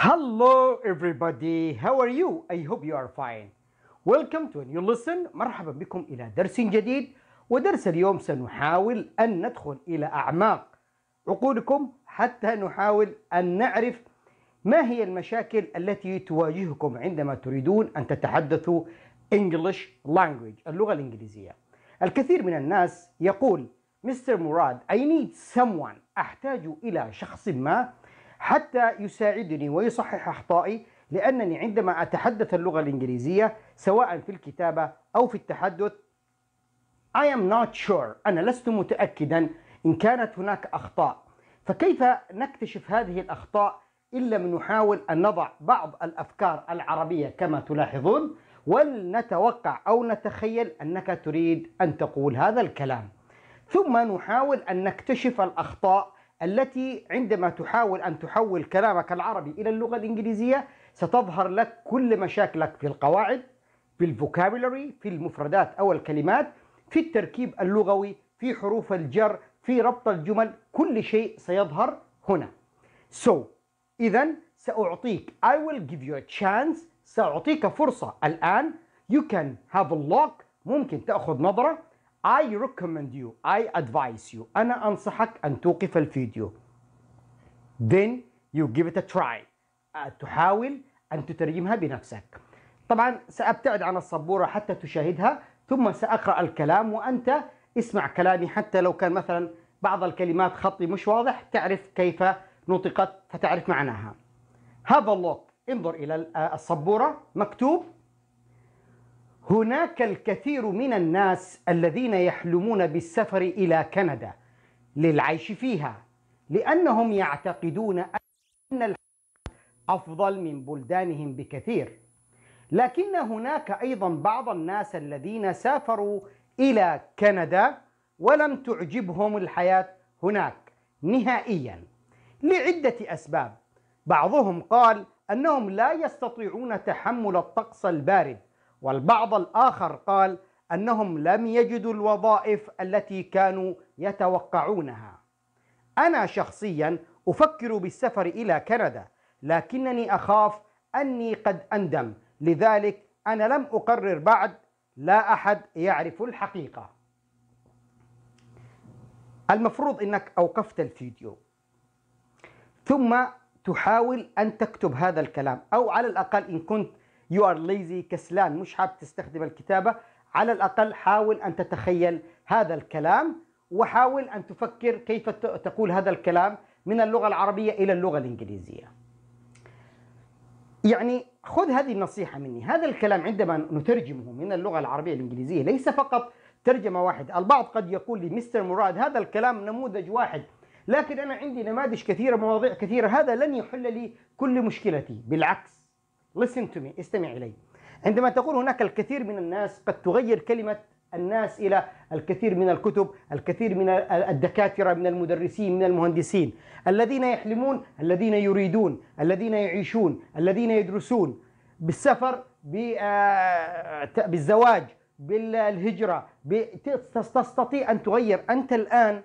Hello everybody, how are you? I hope you are fine. Welcome to a new lesson. مرحبا بكم إلى درس جديد ودرس اليوم سنحاول أن ندخل إلى أعماق عقولكم حتى نحاول أن نعرف ما هي المشاكل التي تواجهكم عندما تريدون أن تتحدثوا English language اللغة الإنجليزية الكثير من الناس يقول مستر مراد I need someone أحتاج إلى شخص ما حتى يساعدني ويصحح أخطائي لأنني عندما أتحدث اللغة الإنجليزية سواء في الكتابة أو في التحدث I am not sure أنا لست متأكدا إن كانت هناك أخطاء فكيف نكتشف هذه الأخطاء إلا من نحاول أن نضع بعض الأفكار العربية كما تلاحظون ولنتوقع أو نتخيل أنك تريد أن تقول هذا الكلام ثم نحاول أن نكتشف الأخطاء التي عندما تحاول أن تحول كلامك العربي إلى اللغة الإنجليزية ستظهر لك كل مشاكلك في القواعد في الفوكابولري في المفردات أو الكلمات في التركيب اللغوي في حروف الجر في ربط الجمل كل شيء سيظهر هنا So إذا سأعطيك I will give you a chance سأعطيك فرصة الآن You can have a look ممكن تأخذ نظرة I recommend you I advise you أنا أنصحك أن توقف الفيديو then you give it a try أه، تحاول أن تترجمها بنفسك طبعا سأبتعد عن السبورة حتى تشاهدها ثم سأقرأ الكلام وأنت اسمع كلامي حتى لو كان مثلا بعض الكلمات خطي مش واضح تعرف كيف نطقت فتعرف معناها هذا look انظر إلى أه، السبورة مكتوب هناك الكثير من الناس الذين يحلمون بالسفر إلى كندا للعيش فيها لأنهم يعتقدون أن الحياة أفضل من بلدانهم بكثير لكن هناك أيضا بعض الناس الذين سافروا إلى كندا ولم تعجبهم الحياة هناك نهائيا لعدة أسباب بعضهم قال أنهم لا يستطيعون تحمل الطقس البارد والبعض الآخر قال أنهم لم يجدوا الوظائف التي كانوا يتوقعونها أنا شخصيا أفكر بالسفر إلى كندا لكنني أخاف أني قد أندم لذلك أنا لم أقرر بعد لا أحد يعرف الحقيقة المفروض أنك أوقفت الفيديو ثم تحاول أن تكتب هذا الكلام أو على الأقل إن كنت يو ار ليزي كسلان مش حاب تستخدم الكتابه على الاقل حاول ان تتخيل هذا الكلام وحاول ان تفكر كيف تقول هذا الكلام من اللغه العربيه الى اللغه الانجليزيه. يعني خذ هذه النصيحه مني، هذا الكلام عندما نترجمه من اللغه العربيه الانجليزيه ليس فقط ترجمه واحده، البعض قد يقول لي مستر مراد هذا الكلام نموذج واحد، لكن انا عندي نماذج كثيره مواضيع كثيره، هذا لن يحل لي كل مشكلتي، بالعكس listen to me استمع إلي عندما تقول هناك الكثير من الناس قد تغير كلمة الناس إلى الكثير من الكتب الكثير من الدكاترة من المدرسين من المهندسين الذين يحلمون الذين يريدون الذين يعيشون الذين يدرسون بالسفر آه، بالزواج بالهجرة تستطيع أن تغير أنت الآن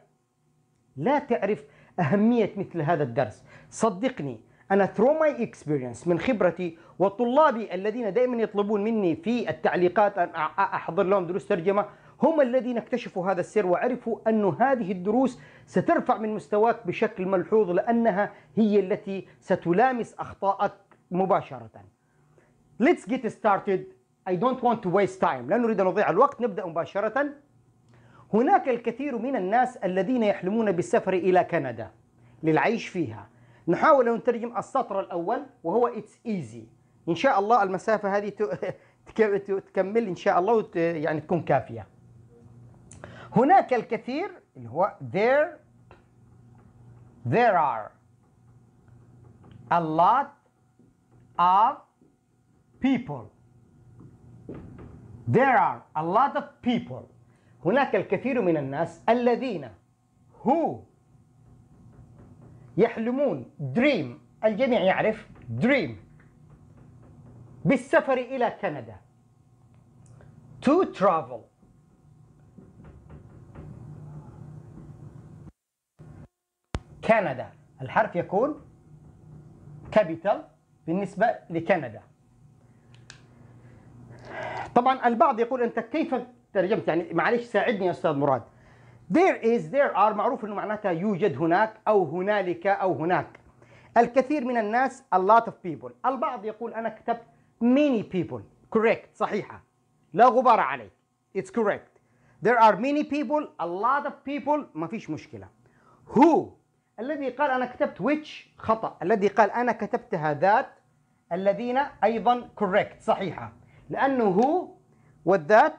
لا تعرف أهمية مثل هذا الدرس صدقني أنا through my experience من خبرتي وطلابي الذين دائما يطلبون مني في التعليقات أن أحضر لهم دروس ترجمة هم الذين اكتشفوا هذا السر وعرفوا أن هذه الدروس سترفع من مستواك بشكل ملحوظ لأنها هي التي ستلامس أخطائك مباشرة Let's get started I don't want to waste time لا نريد أن نضيع الوقت نبدأ مباشرة هناك الكثير من الناس الذين يحلمون بالسفر إلى كندا للعيش فيها نحاول أن نترجم السطر الأول وهو اتس ايزي إن شاء الله المسافة هذه تكمل إن شاء الله يعني تكون كافية هناك الكثير اللي هو there there are a lot of people there are a lot of people هناك الكثير من الناس الذين who يحلمون دريم الجميع يعرف دريم بالسفر إلى كندا to travel كندا الحرف يكون كابيتال بالنسبة لكندا طبعا البعض يقول أنت كيف ترجمت يعني معلش ساعدني يا أستاذ مراد there is there are معروف انه معناتها يوجد هناك او هنالك او هناك الكثير من الناس a lot of people البعض يقول انا كتبت many people correct صحيحه لا غبار عليه it's correct there are many people a lot of people ما فيش مشكله who الذي قال انا كتبت which خطا الذي قال انا كتبتها ذات الذين ايضا correct صحيحه لانه هو والذات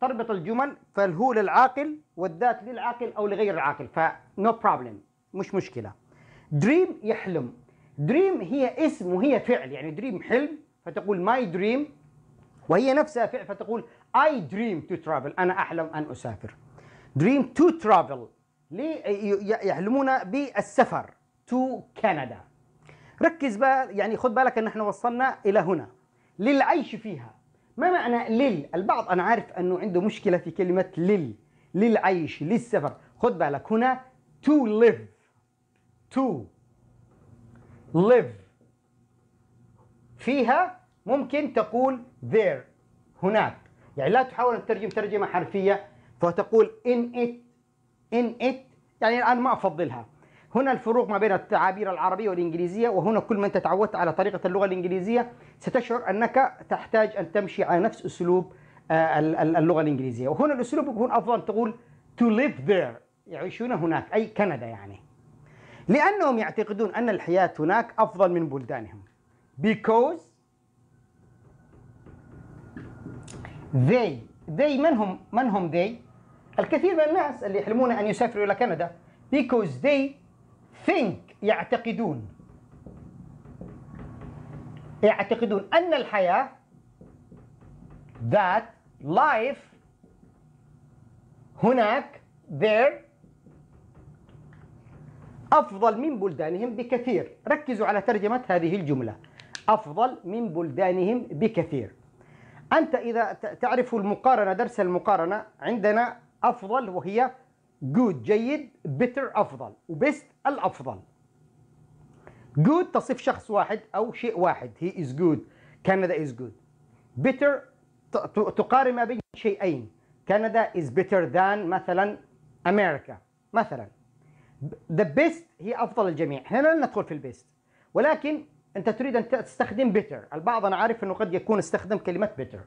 تربط الجمل فالهو للعاقل والذات للعاقل او لغير العاقل فنو بروبلم مش مشكله دريم يحلم دريم هي اسم وهي فعل يعني دريم حلم فتقول ماي دريم وهي نفسها فعل فتقول اي دريم تو ترافل انا احلم ان اسافر دريم تو ترافل يحلمون بالسفر تو كندا ركز بقى يعني خد بالك ان احنا وصلنا الى هنا للعيش فيها ما معنى لل البعض انا عارف انه عنده مشكله في كلمه لل للعيش للسفر خد بالك هنا to live to live فيها ممكن تقول there هناك يعني لا تحاول أن تترجم ترجمة حرفية فتقول in it in it يعني الآن ما أفضلها هنا الفروق ما بين التعابير العربية والإنجليزية وهنا كل ما أنت تعودت على طريقة اللغة الإنجليزية ستشعر أنك تحتاج أن تمشي على نفس أسلوب آه، اللغه الانجليزيه وهنا الاسلوب يكون افضل تقول to live there يعيشون هناك اي كندا يعني لانهم يعتقدون ان الحياه هناك افضل من بلدانهم because they they من هم من هم they الكثير من الناس اللي يحلمون ان يسافروا الى كندا because they think يعتقدون يعتقدون ان الحياه that life هناك there أفضل من بلدانهم بكثير ركزوا على ترجمة هذه الجملة أفضل من بلدانهم بكثير أنت إذا تعرف المقارنة درس المقارنة عندنا أفضل وهي good جيد better أفضل وبست الأفضل good تصف شخص واحد أو شيء واحد he is good Canada is good better تقارن ما بين شيئين كندا is better than مثلا أمريكا مثلا the best هي أفضل الجميع هنا لا ندخل في البيست ولكن أنت تريد أن تستخدم better البعض أنا عارف أنه قد يكون استخدم كلمة better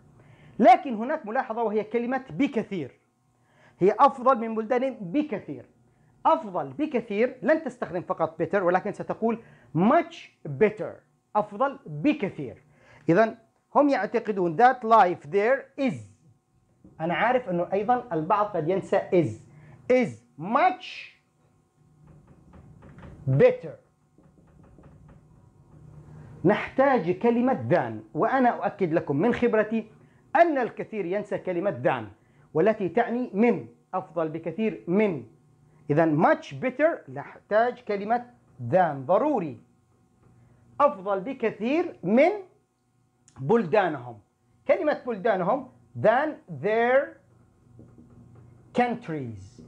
لكن هناك ملاحظة وهي كلمة بكثير هي أفضل من بلدان بكثير أفضل بكثير لن تستخدم فقط better ولكن ستقول much better أفضل بكثير إذا هم يعتقدون that life there is أنا عارف أنه أيضا البعض قد ينسى is is much better نحتاج كلمة than وأنا أؤكد لكم من خبرتي أن الكثير ينسى كلمة than والتي تعني من أفضل بكثير من إذا much better نحتاج كلمة than ضروري أفضل بكثير من بلدانهم كلمة بلدانهم than their countries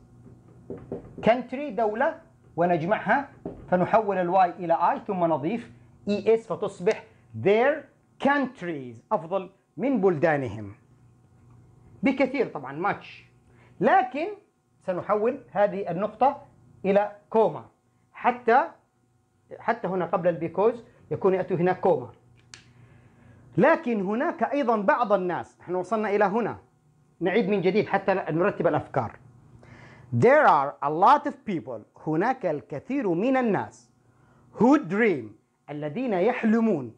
country دولة ونجمعها فنحول الواي إلى I ثم نضيف ES فتصبح their countries أفضل من بلدانهم بكثير طبعا much لكن سنحول هذه النقطة إلى كوما حتى حتى هنا قبل البيكوز يكون يأتي هنا كوما لكن هناك أيضا بعض الناس نحن وصلنا إلى هنا نعيد من جديد حتى نرتب الأفكار There are a lot of people هناك الكثير من الناس who dream الذين يحلمون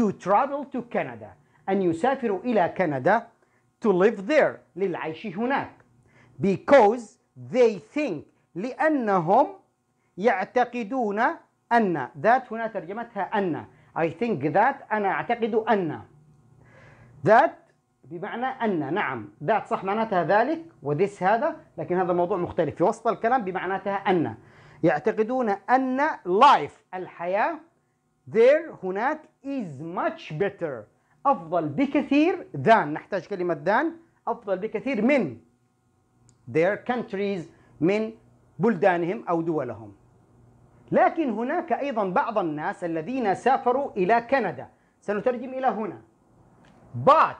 to travel to Canada أن يسافروا إلى كندا to live there للعيش هناك because they think لأنهم يعتقدون أن ذات هنا ترجمتها أن I think that أنا أعتقد أن that بمعنى أن نعم that صح معناتها ذلك وذس هذا لكن هذا موضوع مختلف في وسط الكلام بمعناتها أن يعتقدون أن life الحياة there هناك is much better أفضل بكثير than نحتاج كلمة than أفضل بكثير من their countries من بلدانهم أو دولهم لكن هناك أيضا بعض الناس الذين سافروا إلى كندا سنترجم إلى هنا but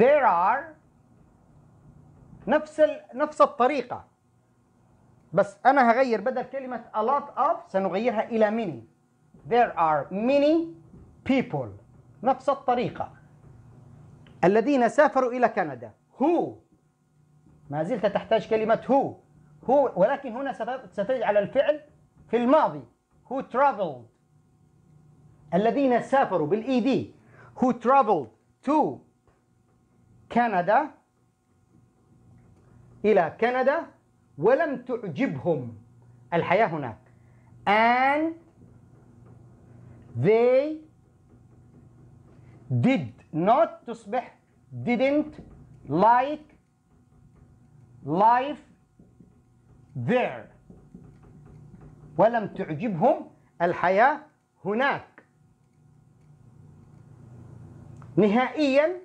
there are نفس نفس الطريقة بس أنا هغير بدل كلمة a lot of سنغيرها إلى many there are many people نفس الطريقة الذين سافروا إلى كندا who ما زلت تحتاج كلمة who هو ولكن هنا ستجعل الفعل في الماضي who traveled الذين سافروا بالاي دي who traveled to كندا إلى كندا ولم تعجبهم الحياة هناك and they did not تصبح didn't like life there ولم تعجبهم الحياة هناك نهائيا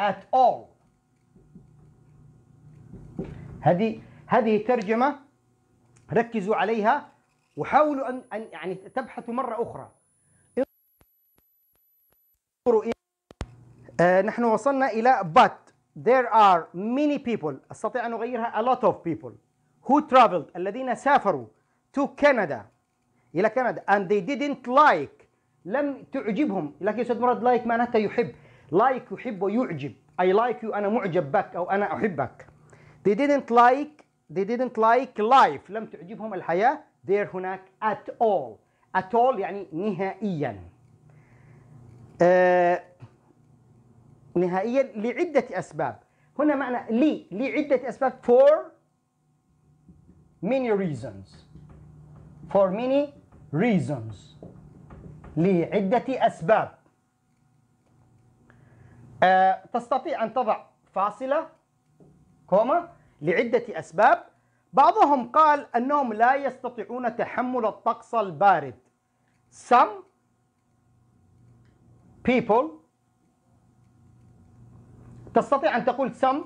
at all هذه هذه ترجمة ركزوا عليها وحاولوا أن, أن يعني تبحثوا مرة أخرى انظروا آه، نحن وصلنا إلى but there are many people أستطيع أن أغيرها a lot of people who traveled الذين سافروا to Canada إلى كندا and they didn't like لم تعجبهم لكن أستاذ مراد لايك like معناتها يحب لايك like يحب ويعجب I like you أنا معجب بك أو أنا أحبك they didn't like they didn't like life لم تعجبهم الحياة there هناك at all at all يعني نهائيا آه نهائيا لعدة أسباب هنا معنى لي لعدة أسباب for many reasons for many reasons لعدة أسباب أه تستطيع أن تضع فاصلة كوما لعدة أسباب بعضهم قال أنهم لا يستطيعون تحمل الطقس البارد Some people تستطيع أن تقول some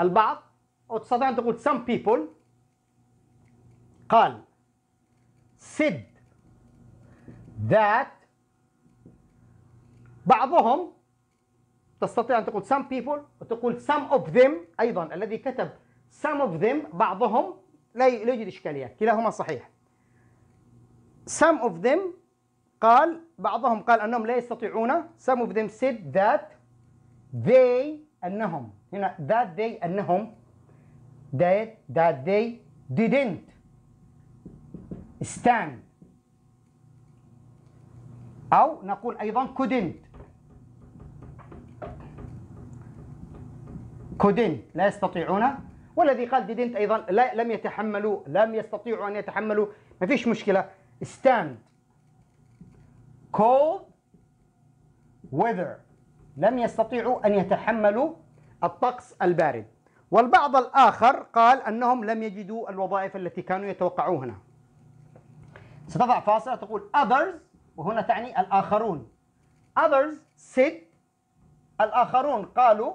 البعض أو تستطيع أن تقول some people قال said that بعضهم تستطيع أن تقول some people وتقول some of them أيضا الذي كتب some of them بعضهم لا يوجد إشكالية كلاهما صحيح some of them قال بعضهم قال أنهم لا يستطيعون some of them said that they أنهم هنا that they أنهم that that they didn't ستان أو نقول أيضا كودنت كودنت لا يستطيعون والذي قال ديدنت أيضا لا لم يتحملوا لم يستطيعوا أن يتحملوا ما فيش مشكلة ستاند cold weather لم يستطيعوا أن يتحملوا الطقس البارد والبعض الآخر قال أنهم لم يجدوا الوظائف التي كانوا يتوقعونها ستضع فاصلة تقول others وهنا تعني الآخرون others said الآخرون قالوا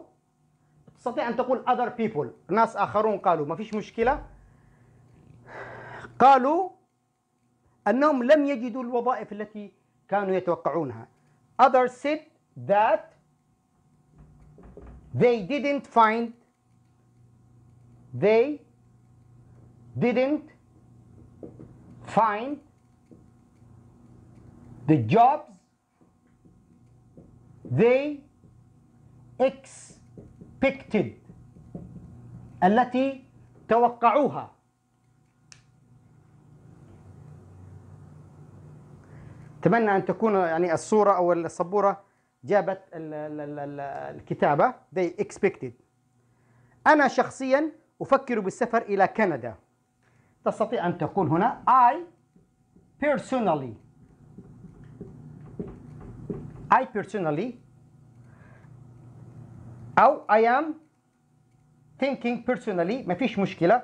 تستطيع أن تقول other people ناس آخرون قالوا ما فيش مشكلة قالوا أنهم لم يجدوا الوظائف التي كانوا يتوقعونها others said that they didn't find they didn't find the jobs they expected التي توقعوها أتمنى أن تكون يعني الصورة أو السبورة جابت الكتابة they expected أنا شخصيا أفكر بالسفر إلى كندا تستطيع أن تقول هنا I personally I personally أو I am thinking personally مفيش مشكلة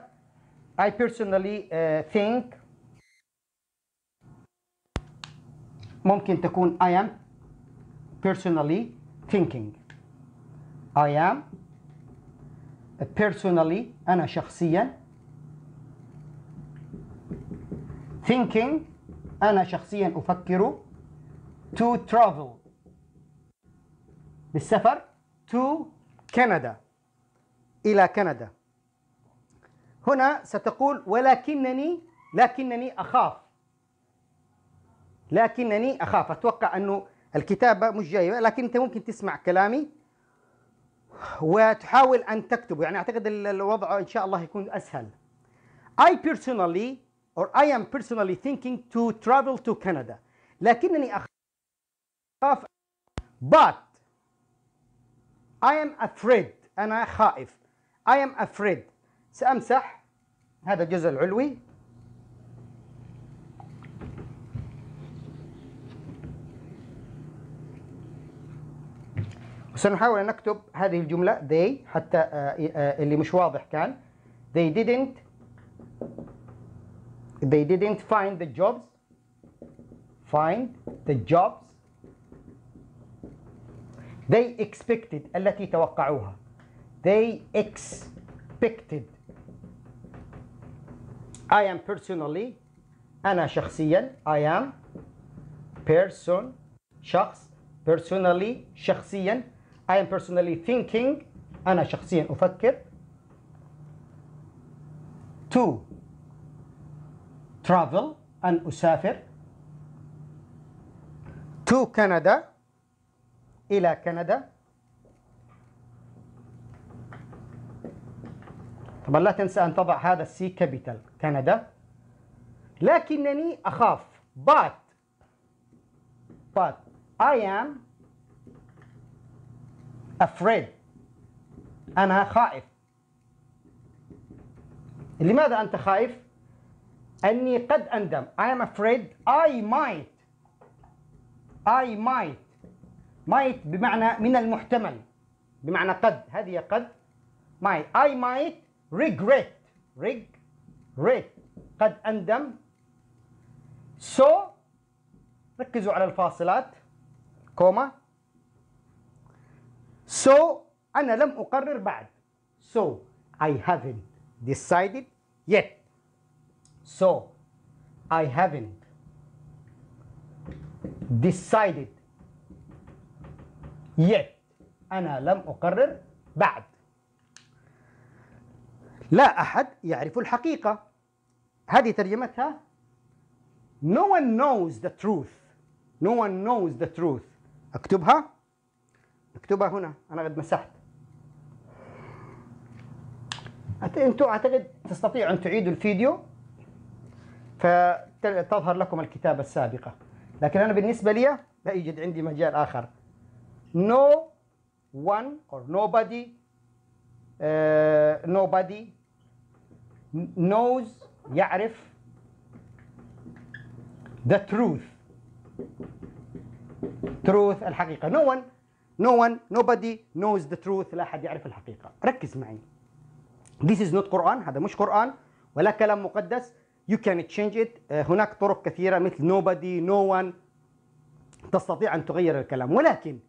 I personally uh, think ممكن تكون I am personally thinking I am personally أنا شخصيا thinking أنا شخصيا أفكر to travel بالسفر to كندا إلى كندا هنا ستقول ولكنني لكنني أخاف لكنني أخاف أتوقع أنه الكتابة مش جاية لكن أنت ممكن تسمع كلامي وتحاول أن تكتب يعني أعتقد الوضع إن شاء الله يكون أسهل I personally or I am personally thinking to travel to Canada لكنني أخاف but I am afraid أنا خائف I am afraid سأمسح هذا الجزء العلوي وسنحاول أن نكتب هذه الجملة they حتى آه، آه، اللي مش واضح كان they didn't they didn't find the jobs find the jobs they expected التي توقعوها they expected I am personally أنا شخصيا I am person شخص personally شخصيا I am personally thinking أنا شخصيا أفكر to travel أن أسافر to Canada إلى كندا طبعا لا تنسى أن تضع هذا السي كابيتال كندا لكنني أخاف but but I am afraid أنا خائف لماذا أنت خائف؟ أني قد أندم I am afraid I might I might might بمعنى من المحتمل بمعنى قد هذه قد might I might regret regret قد أندم so ركزوا على الفاصلات كوما so أنا لم أقرر بعد so I haven't decided yet so I haven't decided yet أنا لم أقرر بعد لا أحد يعرف الحقيقة هذه ترجمتها No one knows the truth No one knows the truth أكتبها أكتبها هنا أنا قد مسحت أنتم أعتقد تستطيعوا أن تعيدوا الفيديو فتظهر لكم الكتابة السابقة لكن أنا بالنسبة لي لا يوجد عندي مجال آخر no one or nobody uh, nobody knows يعرف the truth truth الحقيقة no one no one nobody knows the truth لا أحد يعرف الحقيقة ركز معي this is not Quran هذا مش قرآن ولا كلام مقدس you can change it هناك طرق كثيرة مثل nobody no one تستطيع أن تغير الكلام ولكن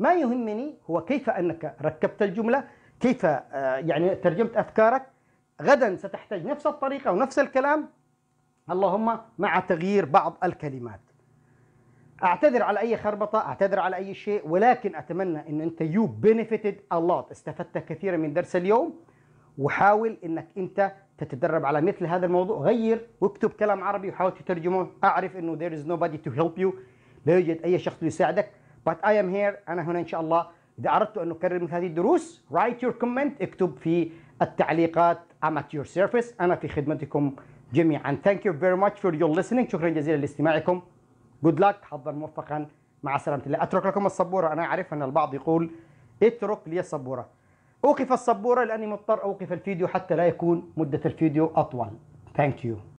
ما يهمني هو كيف انك ركبت الجمله كيف آه، يعني ترجمت افكارك غدا ستحتاج نفس الطريقه ونفس الكلام اللهم مع تغيير بعض الكلمات اعتذر على اي خربطه اعتذر على اي شيء ولكن اتمنى ان انت يو بنفيتد اللوت استفدت كثيرا من درس اليوم وحاول انك انت تتدرب على مثل هذا الموضوع غير واكتب كلام عربي وحاول تترجمه اعرف انه there is nobody to help you لا يوجد اي شخص يساعدك but I am here أنا هنا إن شاء الله إذا أردت أن أكرر مثل هذه الدروس write your comment اكتب في التعليقات I'm at your service أنا في خدمتكم جميعا thank you very much for your listening شكرا جزيلا لاستماعكم good luck حظا موفقا مع سلامة الله أترك لكم الصبورة أنا أعرف أن البعض يقول اترك لي الصبورة أوقف الصبورة لأني مضطر أوقف الفيديو حتى لا يكون مدة الفيديو أطول thank you